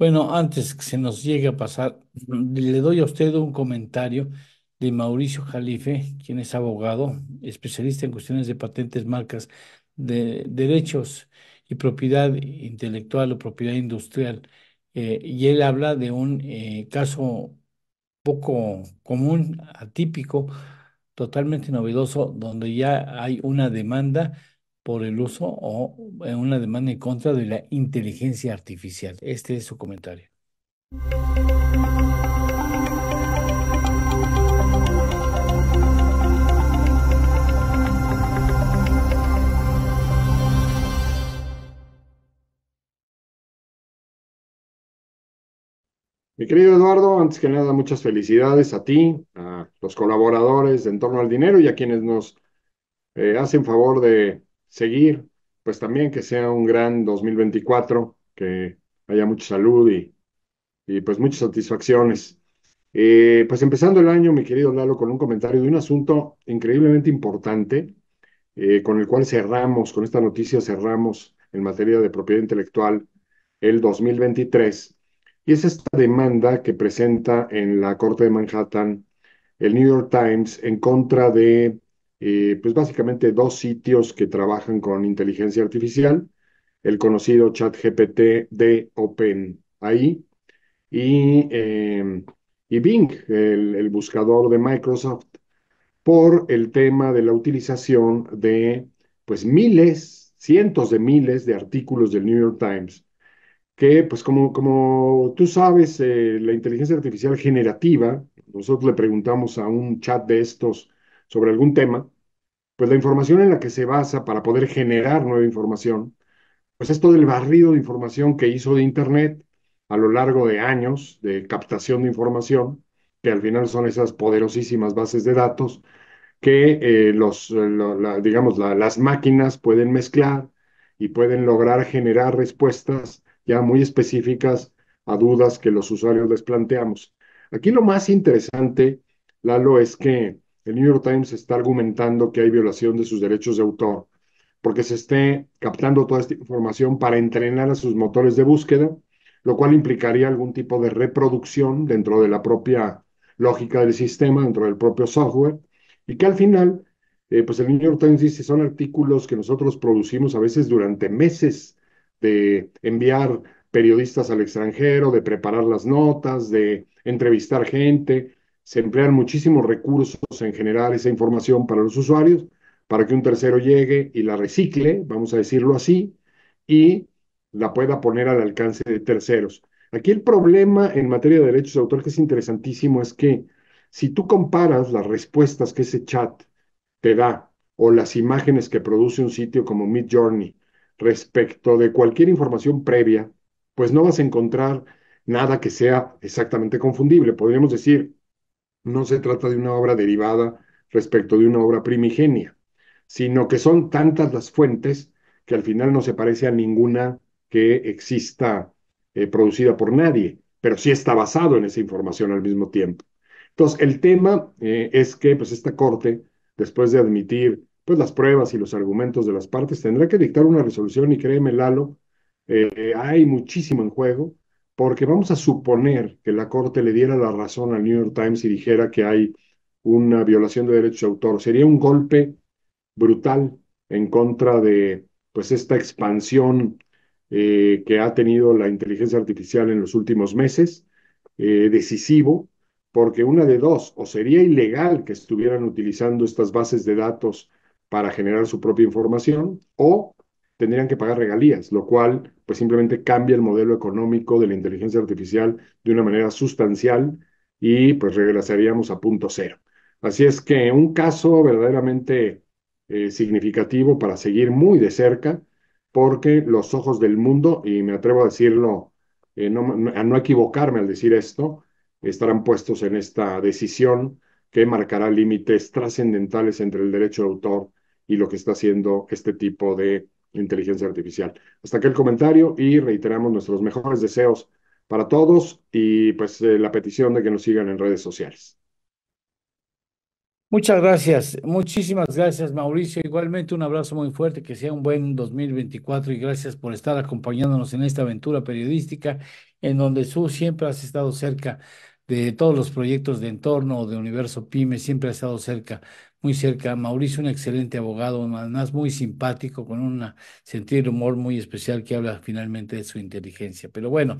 Bueno, antes que se nos llegue a pasar, le doy a usted un comentario de Mauricio Jalife, quien es abogado, especialista en cuestiones de patentes, marcas, de derechos y propiedad intelectual o propiedad industrial. Eh, y él habla de un eh, caso poco común, atípico, totalmente novedoso, donde ya hay una demanda por el uso o en una demanda en contra de la inteligencia artificial. Este es su comentario. Mi querido Eduardo, antes que nada, muchas felicidades a ti, a los colaboradores en Torno al Dinero y a quienes nos eh, hacen favor de seguir, pues también que sea un gran 2024, que haya mucha salud y, y pues muchas satisfacciones. Eh, pues empezando el año, mi querido Lalo, con un comentario de un asunto increíblemente importante, eh, con el cual cerramos, con esta noticia cerramos en materia de propiedad intelectual el 2023. Y es esta demanda que presenta en la Corte de Manhattan el New York Times en contra de eh, pues básicamente dos sitios que trabajan con inteligencia artificial, el conocido ChatGPT de OpenAI y, em, y Bing, el, buscador de Microsoft, por el tema de la utilización de pues miles, cientos de miles de artículos del New York Times, que pues como, como tú sabes, eh, la inteligencia artificial generativa, nosotros le preguntamos a un chat de estos sobre algún tema, pues la información en la que se basa para poder generar nueva información, pues es todo el barrido de información que hizo de Internet a lo largo de años de captación de información, que al final son esas poderosísimas bases de datos que eh, los, eh, digamos, las máquinas pueden mezclar y pueden lograr generar respuestas ya muy específicas a dudas que los usuarios les planteamos. Aquí lo más interesante, Lalo, es que el New York Times está argumentando que hay violación de sus derechos de autor, porque se esté captando toda esta información para entrenar a sus motores de búsqueda, lo cual implicaría algún tipo de reproducción dentro de la propia lógica del sistema, dentro del propio software, y que al final, eh, pues el New York Times dice, son artículos que nosotros producimos a veces durante meses de enviar periodistas al extranjero, de preparar las notas, de entrevistar gente, se emplean muchísimos recursos en generar esa información para los usuarios, para que un tercero llegue y la recicle, vamos a decirlo así, y la pueda poner al alcance de terceros. Aquí el problema en materia de derechos de autor que es interesantísimo es que si tú comparas las respuestas que ese chat te da o las imágenes que produce un sitio como Journey respecto de cualquier información previa, pues no vas a encontrar nada que sea exactamente confundible. Podríamos decir, no se trata de una obra derivada respecto de una obra primigenia, sino que son tantas las fuentes que al final no se parece a ninguna que exista eh, producida por nadie, pero sí está basado en esa información al mismo tiempo. Entonces, el tema eh, es que pues, esta Corte, después de admitir pues, las pruebas y los argumentos de las partes, tendrá que dictar una resolución y créeme, Lalo, eh, hay muchísimo en juego porque vamos a suponer que la Corte le diera la razón al New York Times y dijera que hay una violación de derechos de autor. Sería un golpe brutal en contra de pues esta expansión eh, que ha tenido la inteligencia artificial en los últimos meses, eh, decisivo, porque una de dos, o sería ilegal que estuvieran utilizando estas bases de datos para generar su propia información, o tendrían que pagar regalías, lo cual pues simplemente cambia el modelo económico de la inteligencia artificial de una manera sustancial y pues regresaríamos a punto cero. Así es que un caso verdaderamente eh, significativo para seguir muy de cerca, porque los ojos del mundo, y me atrevo a decirlo, eh, a no equivocarme al decir esto, estarán puestos en esta decisión que marcará límites trascendentales entre el derecho de autor y lo que está haciendo este tipo de inteligencia artificial. Hasta aquí el comentario y reiteramos nuestros mejores deseos para todos y pues eh, la petición de que nos sigan en redes sociales. Muchas gracias, muchísimas gracias Mauricio. Igualmente un abrazo muy fuerte, que sea un buen 2024 y gracias por estar acompañándonos en esta aventura periodística en donde tú siempre has estado cerca de todos los proyectos de entorno o de Universo Pyme, siempre ha estado cerca, muy cerca. Mauricio, un excelente abogado, además muy simpático, con un sentir humor muy especial que habla finalmente de su inteligencia. Pero bueno,